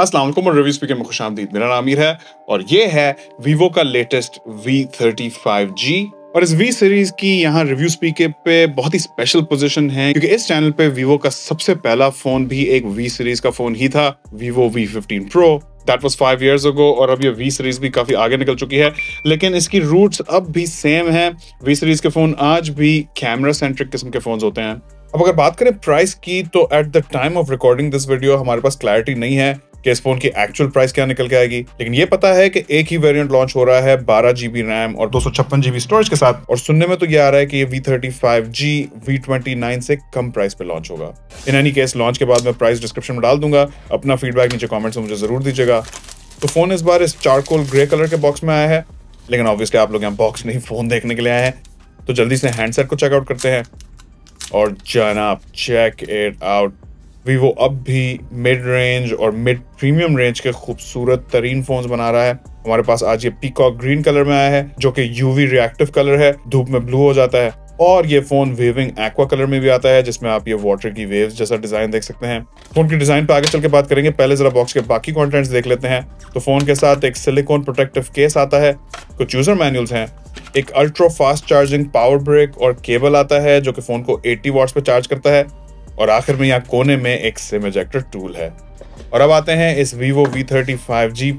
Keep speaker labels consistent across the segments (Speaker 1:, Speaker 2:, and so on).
Speaker 1: असलम और review speaker में खुश आमदीद मेरा नाम आमिर है और ये है वीवो का लेटेस्ट V35G और इस वी सीरीज की यहाँ रिव्यू स्पीकर पे बहुत ही स्पेशल पोजीशन है क्योंकि इस चैनल पे वीवो का सबसे पहला फोन भी एक वी सीरीज का फोन ही था Vivo V fifteen pro that was five years ago और अब ये वी सीरीज भी काफी आगे निकल चुकी है लेकिन इसकी रूट्स अब भी सेम है वी सीरीज के फोन आज भी कैमरा सेंट्रिक किस्म के फोन होते हैं अब अगर बात करें प्राइस की तो at the time of recording this video हमारे पास क्लैरिटी नहीं है कि इस फोन की एक्चुअल प्राइस क्या निकल के आएगी लेकिन ये पता है कि एक ही वेरियंट लॉन्च हो रहा है बारह जीबी रैम और दो सौ छप्पन जीबी स्टोरेज के साथ और सुनने में तो ये आ रहा है कि ये V thirty five G V twenty nine से कम प्राइस पे लॉन्च होगा इन एनी केस लॉन्च के बाद मैं प्राइस डिस्क्रिप्शन में डाल दूंगा अपना फीडबैक नीचे कॉमेंट्स में मुझे जरूर दीजिएगा तो फोन इस बार इस चारकोल ग्रे कलर के बॉक्स में आया है लेकिन ऑब्वियसली आप लोग यहाँ बॉक्स नहीं फोन देखने के लिए आए हैं तो जल्दी से हैंडसेट को चेकआउट करते हैं और जनाब चेक इट आउट वीवो अब भी मिड रेंज और मिड प्रीमियम रेंज के खूबसूरत तरीन फोन्स बना रहा है हमारे पास आज ये पीकॉक ग्रीन कलर में आया है जो कि यूवी रिएक्टिव कलर है धूप में ब्लू हो जाता है और ये फोन वेविंग एक्वा कलर में भी आता है जिसमें आप ये वाटर की वेव्स जैसा डिजाइन देख सकते हैं फोन के डिजाइन पे आगे चल के बात करेंगे पहले जरा बॉक्स के बाकी कंटेंट्स देख लेते हैं तो फोन के साथ एक सिलिकॉन प्रोटेक्टिव केस आता है कुछ यूजर मैनुअल्स हैं एक ultra fast charging power brick और केबल आता है जो कि फोन को 80 वॉट्स पे चार्ज करता है और आखिर में यहाँ कोने में एक सिम एजेक्टर टूल है और अब आते हैं इस वीवो वी थर्टी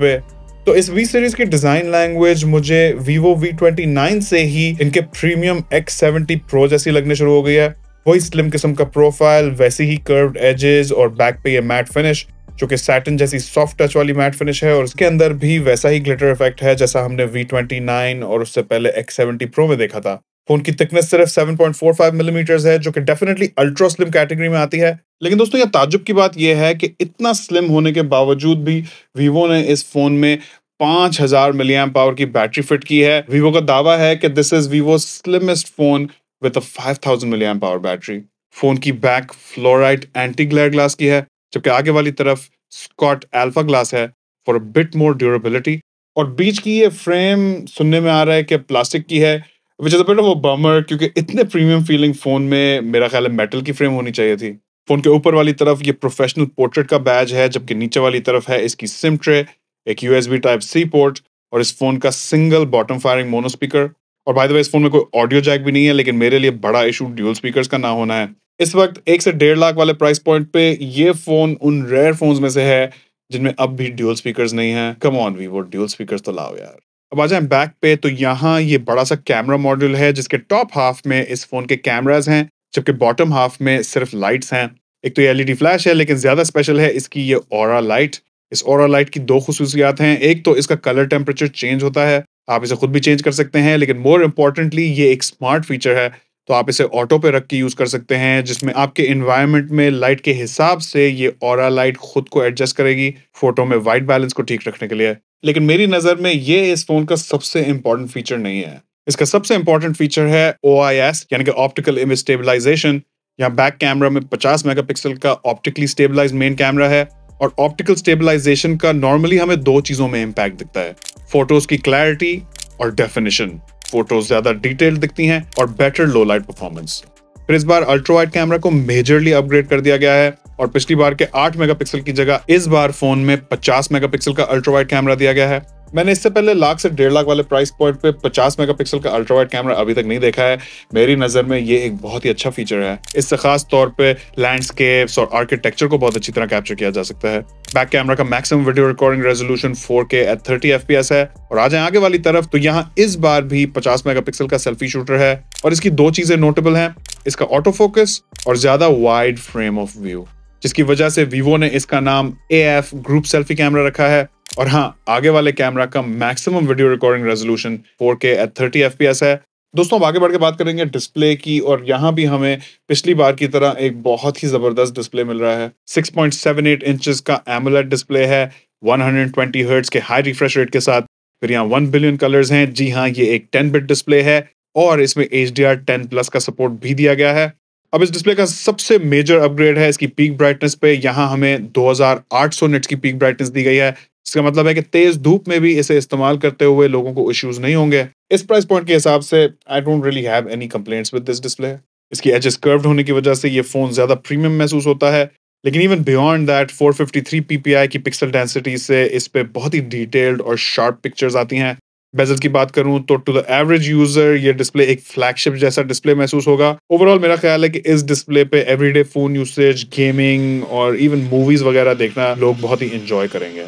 Speaker 1: पे तो इस वी सीरीज की डिजाइन लैंग्वेज मुझे वीवो वी ट्वेंटी नाइन से ही इनके प्रीमियम एक्स सेवेंटी प्रो जैसी लगने शुरू हो गई है वही स्लिम किस्म का प्रोफाइल वैसी ही कर्व्ड एजेस और बैक पे ये मैट फिनिश जो कि सैटन जैसी सॉफ्ट टच वाली मैट फिनिश है और उसके अंदर भी वैसा ही ग्लिटर इफेक्ट है जैसा हमने वी ट्वेंटी नाइन और उससे पहले एक्स सेवेंटी प्रो में देखा था फोन की थिकनेस सिर्फ 7.45 मिलीमीटर mm है जो कि डेफिनेटली अल्ट्रा स्लिम कैटेगरी में आती है लेकिन दोस्तों यह ताजुब की बात यह है कि इतना स्लिम होने के बावजूद भी वीवो ने इस फोन में 5000 हजार मिलियम पावर की बैटरी फिट की है वीवो का दावा है कि this is Vivo slimmest phone with five thousand milliamp power battery phone की back fluorite anti glare glass की है जबकि आगे वाली तरफ स्कॉट एल्फा ग्लास है फॉर बिट मोर ड्यूरेबिलिटी और बीच की ये फ्रेम सुनने में आ रहा है कि प्लास्टिक की है which is bit of a bummer क्योंकि इतने प्रीमियम फीलिंग फोन में मेरा ख्याल है मेटल की फ्रेम होनी चाहिए थी फोन के ऊपर वाली तरफ ये प्रोफेशनल पोर्ट्रेट का बैज है जबकि नीचे वाली तरफ है इसकी सिम ट्रे एक यूएसबी टाइप सी पोर्ट और इस फोन का single bottom firing mono speaker और बाय द वे इस फोन में कोई ऑडियो जैक भी नहीं है लेकिन मेरे लिए बड़ा इशू ड्यूल स्पीकर्स का ना होना है इस वक्त एक से डेढ़ लाख वाले प्राइस पॉइंट पे ये फोन उन रेयर फोन्स में से है जिनमें अब भी ड्यूल स्पीकर्स नहीं है कम ऑन वो ड्यूल स्पीकर्स तो लाओ यार अब आ जाए बैक पे तो यहाँ ये बड़ा सा कैमरा मॉड्यूल है जिसके टॉप हाफ में इस फोन के कैमराज हैं जबकि बॉटम हाफ में सिर्फ लाइट्स हैं एक तो ये एलईडी फ्लैश है लेकिन ज़्यादा स्पेशल है इसकी ये और लाइट इस और लाइट की दो खसूसियात हैं एक तो इसका कलर टेम्परेचर चेंज होता है आप इसे खुद भी चेंज कर सकते हैं लेकिन मोर इम्पॉर्टेंटली ये एक स्मार्ट फीचर है तो आप इसे ऑटो पे रख के यूज़ कर सकते हैं जिसमें आपके इन्वायरमेंट में लाइट के हिसाब से ये और लाइट खुद को एडजस्ट करेगी फोटो में वाइट बैलेंस को ठीक रखने के लिए लेकिन मेरी नज़र में ये इस फोन का सबसे इंपॉर्टेंट फीचर नहीं है इसका सबसे इंपॉर्टेंट फीचर है ओ यानी कि ऑप्टिकल इमेज स्टेबलाइजेशन यहाँ बैक कैमरा में 50 मेगापिक्सल का ऑप्टिकली स्टेबलाइज मेन कैमरा है और ऑप्टिकल स्टेबलाइजेशन का नॉर्मली हमें दो चीज़ों में इम्पैक्ट दिखता है फोटोज की क्लैरिटी और डेफिनेशन फोटोज ज़्यादा डिटेल दिखती हैं और बेटर लो लाइट परफॉर्मेंस फिर इस बार अल्ट्रा वाइड कैमरा को मेजरली अपग्रेड कर दिया गया है और पिछली बार के 8 मेगापिक्सल की जगह इस बार फोन में 50 मेगापिक्सल का अल्ट्रावाइट कैमरा दिया गया है मैंने इससे पहले लाख से डेढ़ लाख वाले प्राइस पॉइंट पे 50 मेगापिक्सल का अल्ट्रावाइड कैमरा अभी तक नहीं देखा है मेरी नज़र में ये एक बहुत ही अच्छा फीचर है इससे खास तौर पे लैंडस्केप्स और आर्किटेक्चर को बहुत अच्छी तरह कैप्चर किया जा सकता है बैक कैमरा का maximum video recording resolution 4K at thirty F है और आ जाए आगे वाली तरफ तो यहाँ इस बार भी पचास मेगा का सेल्फी शूटर है और इसकी दो चीजें नोटेबल है इसका ऑटो फोकस और ज्यादा वाइड फ्रेम ऑफ व्यू जिसकी वजह से वीवो ने इसका नाम A F group selfie camera रखा है और हाँ आगे वाले कैमरा का maximum video recording resolution four K at thirty F है दोस्तों आगे बढ़ के बात करेंगे डिस्प्ले की और यहाँ भी हमें पिछली बार की तरह एक बहुत ही ज़बरदस्त डिस्प्ले मिल रहा है 6.78 इंचेस का एमोलेट डिस्प्ले है 120 हर्ट्ज के हाई रिफ्रेश रेट के साथ फिर यहाँ वन बिलियन कलर्स हैं जी हाँ ये एक 10 बिट डिस्प्ले है और इसमें H D R ten plus का सपोर्ट भी दिया गया है अब इस डिस्प्ले का सबसे मेजर अपग्रेड है इसकी पीक ब्राइटनेस पे यहाँ हमें 2800 निट्स की पीक ब्राइटनेस दी गई है इसका मतलब है कि तेज धूप में भी इसे इस्तेमाल करते हुए लोगों को इश्यूज नहीं होंगे इस प्राइस पॉइंट के हिसाब से I don't really have any complaints with this display इसकी एजेस कर्व्ड होने की वजह से ये फोन ज्यादा प्रीमियम महसूस होता है लेकिन इवन बियॉन्ड दैट 453 ppi की पिक्सल डेंसिटी से इस पे बहुत ही डिटेल्ड और शार्प पिक्चर्स आती हैं बेजल की बात करूं तो टू द एवरेज यूजर ये डिस्प्ले एक फ्लैगशिप जैसा डिस्प्ले महसूस होगा ओवरऑल मेरा ख्याल है कि इस डिस्प्ले पे एवरीडे फोन यूसेज गेमिंग और इवन मूवीज वगैरह देखना लोग बहुत ही इंजॉय करेंगे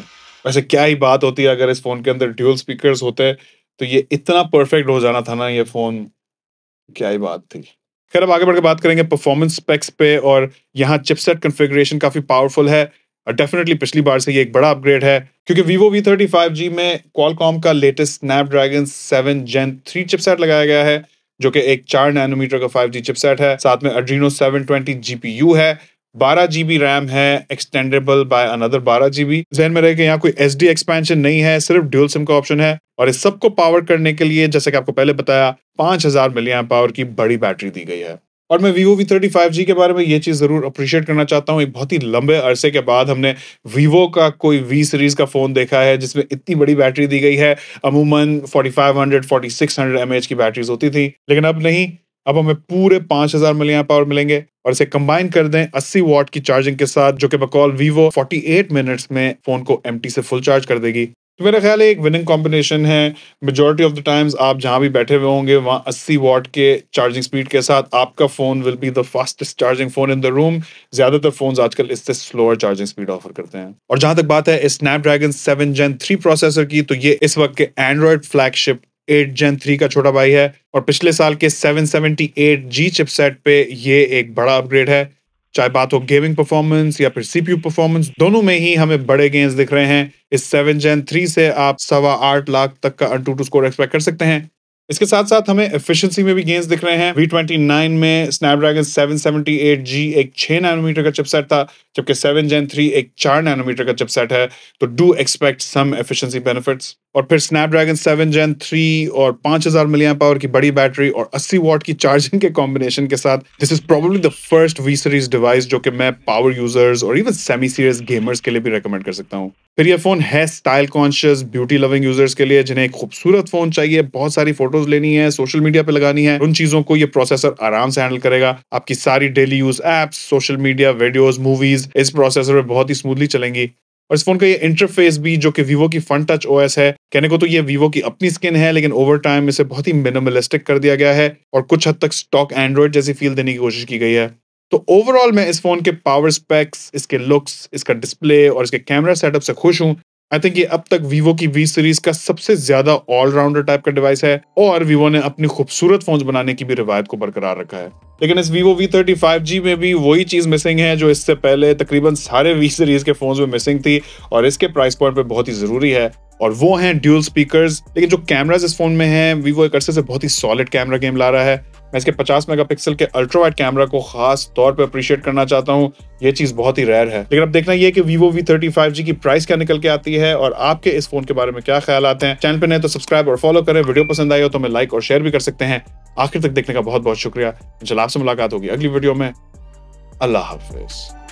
Speaker 1: वैसे क्या ही बात होती है अगर इस फोन के अंदर ड्यूल स्पीकर होते तो ये इतना परफेक्ट हो जाना था ना ये फोन क्या ही बात थी खैर अब आगे बढ़ के बात करेंगे परफॉर्मेंस स्पेक्स पे और यहाँ चिपसेट कन्फिग्रेशन काफी पावरफुल है डेफिनेटली पिछली बार से ये एक बड़ा अपग्रेड है क्योंकि Vivo V thirty five G में क्वालकॉम का latest Snapdragon seven gen three chipset लगाया गया है जो कि एक चार नैनोमीटर का फाइव जी चिपसेट है साथ में Adreno seven twenty G P U है बारह जी बी रैम है एक्सटेंडेबल बाय अनदर बारह जी बी जहन में रहे कि यहाँ कोई एस डी एक्सपेंशन नहीं है सिर्फ ड्यूल सिम का ऑप्शन है और इस सबको पावर करने के लिए जैसे कि आपको पहले बताया पांच हजार मिलियन पावर की बड़ी बैटरी दी गई है और मैं Vivo V thirty five G के बारे में ये चीज़ ज़रूर अप्रिशिएट करना चाहता हूँ एक बहुत ही लंबे अरसे के बाद हमने vivo का कोई वी सीरीज़ का फ़ोन देखा है जिसमें इतनी बड़ी बैटरी दी गई है अमूमन 4500 4600 mAh की बैटरीज होती थी लेकिन अब नहीं अब हमें पूरे पांच हज़ार मिलियन पावर मिलेंगे और इसे कंबाइन कर दें 80 वॉट की चार्जिंग के साथ जो कि बकौल वीवो 48 मिनट्स में फ़ोन को एम से फुल चार्ज कर देगी तो मेरा ख्याल है एक विनिंग कॉम्बिनेशन है मेजोरिटी ऑफ द टाइम्स आप जहाँ भी बैठे हुए होंगे वहाँ अस्सी वॉट के चार्जिंग स्पीड के साथ आपका phone will be the fastest charging phone in the room ज़्यादातर फ़ोन आजकल इससे स्लोअर चार्जिंग स्पीड ऑफर करते हैं और जहां तक बात है Snapdragon seven gen three processor की तो ये इस वक्त के Android flagship eight gen three का छोटा भाई है और पिछले साल के seven seventy eight G chipset पे ये एक बड़ा अपग्रेड है चाहे बात हो गेमिंग परफॉर्मेंस या फिर सीपीयू परफॉर्मेंस दोनों में ही हमें बड़े गेंस दिख रहे हैं इस सेवन जेन थ्री से आप सवा आठ लाख तक का टू टू स्कोर एक्सपेक्ट कर सकते हैं इसके साथ साथ हमें एफिशिएंसी में भी गेंस दिख रहे हैं वी ट्वेंटी नाइन में Snapdragon seven seventy eight G एक छः नैनोमीटर का चिपसेट था जबकि सेवन जेन थ्री एक चार नैनोमीटर का चिपसेट है तो do expect some efficiency benefits और फिर स्नैपड्रैगन सेवन जेन थ्री और पांच हजार मिलियन पावर की बड़ी बैटरी और अस्सी वॉट की चार्जिंग के कॉम्बिनेशन के साथ this is probably the first V series device जो कि मैं पावर यूजर्स और इवन सेमी सीरियस गेमर्स के लिए भी रेकमेंड कर सकता हूँ फिर ये फोन है style conscious beauty loving users के लिए जिन्हें एक खूबसूरत फोन चाहिए बहुत सारी फोटोज लेनी है सोशल मीडिया पे लगानी है उन चीजों को ये प्रोसेसर आराम से हैंडल करेगा आपकी सारी daily use apps social media videos movies इस प्रोसेसर में बहुत ही स्मूथली चलेंगी और इस फोन का ये इंटरफेस भी जो कि वीवो की फ्रंट टच ओएस है कहने को तो ये वीवो की अपनी स्किन है लेकिन ओवर टाइम इसे बहुत ही मिनिमलिस्टिक कर दिया गया है और कुछ हद तक स्टॉक एंड्रॉयड जैसी फील देने की कोशिश की गई है तो ओवरऑल मैं इस फोन के पावर स्पेक्स इसके लुक्स इसका डिस्प्ले और इसके कैमरा सेटअप से खुश हूँ आई थिंक ये अब तक वीवो की वी सीरीज का सबसे ज्यादा ऑलराउंडर टाइप का डिवाइस है और वीवो ने अपनी खूबसूरत फोन बनाने की भी रिवायत को बरकरार रखा है लेकिन इस Vivo V thirty five G में भी वही चीज मिसिंग है जो इससे पहले तकरीबन सारे वी सीरीज के फोन में मिसिंग थी और इसके प्राइस पॉइंट पे बहुत ही जरूरी है और वो हैं ड्यूल स्पीकर्स लेकिन जो कैमराज इस फोन में हैं वीवो एक अरसे से बहुत ही सॉलिड कैमरा गेम ला रहा है मैं इसके 50 मेगापिक्सल के अल्ट्रा वाइड कैमरा को खास तौर पे अप्रिशिएट करना चाहता हूँ ये चीज बहुत ही रेयर है लेकिन अब देखना ये कि Vivo V thirty five G की प्राइस क्या निकल के आती है और आपके इस फोन के बारे में क्या ख्याल आते हैं चैनल पर नहीं तो सब्सक्राइब और फॉलो करें वीडियो पसंद आई हो तो हमें लाइक और शेयर भी कर सकते हैं आखिर तक देखने का बहुत बहुत शुक्रिया चल आपसे मुलाकात होगी अगली वीडियो में अल्लाह हाफिज़